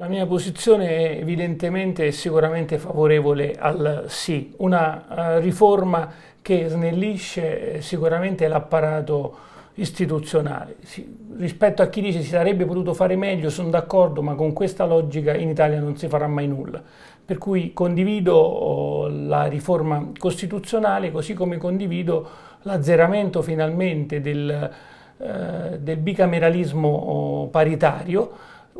La mia posizione è evidentemente e sicuramente favorevole al sì, una eh, riforma che snellisce eh, sicuramente l'apparato istituzionale. rispetto a chi dice si sarebbe potuto fare meglio, sono d'accordo, ma con questa logica in Italia non si farà mai nulla. Per cui condivido oh, la riforma costituzionale, così come condivido l'azzeramento finalmente del, eh, del bicameralismo oh, paritario,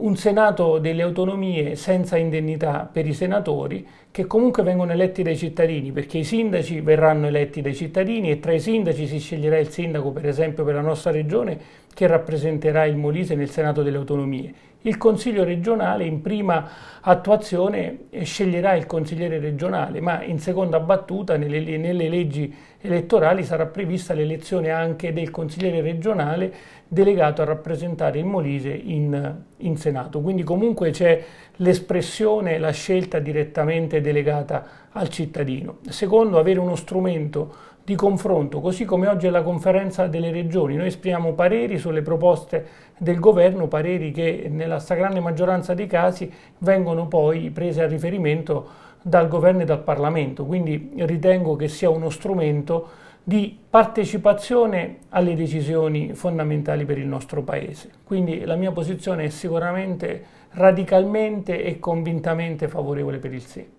un Senato delle autonomie senza indennità per i senatori che comunque vengono eletti dai cittadini perché i sindaci verranno eletti dai cittadini e tra i sindaci si sceglierà il sindaco per esempio per la nostra regione che rappresenterà il Molise nel Senato delle Autonomie. Il Consiglio regionale in prima attuazione sceglierà il consigliere regionale, ma in seconda battuta nelle, nelle leggi elettorali sarà prevista l'elezione anche del consigliere regionale delegato a rappresentare il Molise in, in Senato. Quindi comunque c'è l'espressione, la scelta direttamente delegata al cittadino. Secondo, avere uno strumento di confronto, così come oggi è la conferenza delle regioni. Noi esprimiamo pareri sulle proposte del governo, pareri che nella stragrande maggioranza dei casi vengono poi prese a riferimento dal governo e dal Parlamento, quindi ritengo che sia uno strumento di partecipazione alle decisioni fondamentali per il nostro Paese. Quindi la mia posizione è sicuramente radicalmente e convintamente favorevole per il sì.